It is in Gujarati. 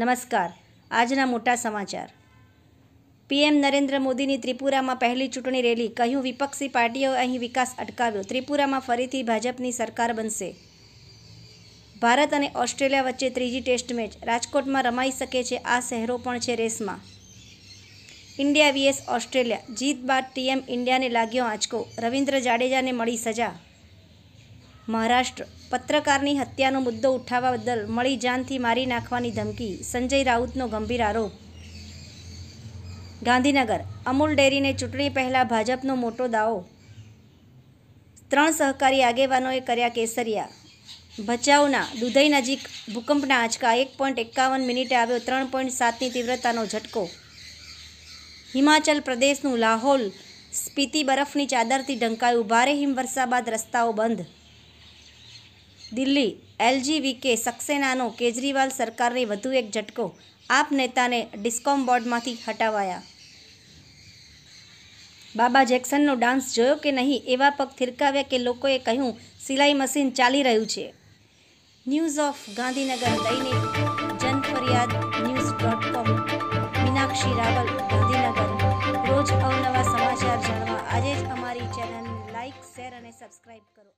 નમસ્કાર આજના મોટા સમાચાર પીએમ નરેન્દ્ર મોદીની ત્રિપુરામાં પહેલી ચૂંટણી રેલી કહ્યું વિપક્ષી પાર્ટીઓએ અહીં વિકાસ અટકાવ્યો ત્રિપુરામાં ફરીથી ભાજપની સરકાર બનશે ભારત અને ઓસ્ટ્રેલિયા વચ્ચે ત્રીજી ટેસ્ટ મેચ રાજકોટમાં રમાઈ શકે છે આ શહેરો પણ છે રેસમાં ઇન્ડિયા વીએસ ઓસ્ટ્રેલિયા જીત બાદ ટીએમ ઇન્ડિયાને લાગ્યો આંચકો રવિન્દ્ર જાડેજાને મળી સજા મહારાષ્ટ્ર પત્રકારની હત્યાનો મુદ્દો ઉઠાવવા બદલ મળી જાનથી મારી નાખવાની ધમકી સંજય રાઉતનો ગંભીર આરોપ ગાંધીનગર અમૂલ ડેરીને ચૂંટણી પહેલાં ભાજપનો મોટો દાવો ત્રણ સહકારી આગેવાનોએ કર્યા કેસરિયા ભચાઉના દુધઈ નજીક ભૂકંપના આંચકા એક પોઈન્ટ એકાવન મિનિટે આવ્યો ત્રણ પોઈન્ટ સાતની તીવ્રતાનો ઝટકો હિમાચલ પ્રદેશનું લાહોલ સ્પીતિ બરફની ચાદરથી ઢંકાયું ભારે હિમવર્ષા બાદ રસ્તાઓ બંધ દિલ્હી એલજી એલજીવીકે સક્સેનાનો કેજરીવાલ સરકારને વધુ એક ઝટકો આપ નેતાને ડિસ્કોમ બોર્ડમાંથી હટાવાયા બાબા જેક્સનનો ડાન્સ જોયો કે નહીં એવા પગ થિરકાવ્યા કે લોકોએ કહ્યું સિલાઈ મશીન ચાલી રહ્યું છે ન્યૂઝ ઓફ ગાંધીનગર દૈનિક જનફરિયાદ news dot com Meenakshi Raval Gandhinagar રોજ અવનવા સમાચાર જાણવા આજે જ અમારી ચેનલ લાઇક શેર અને સબસ્ક્રાઈબ કરો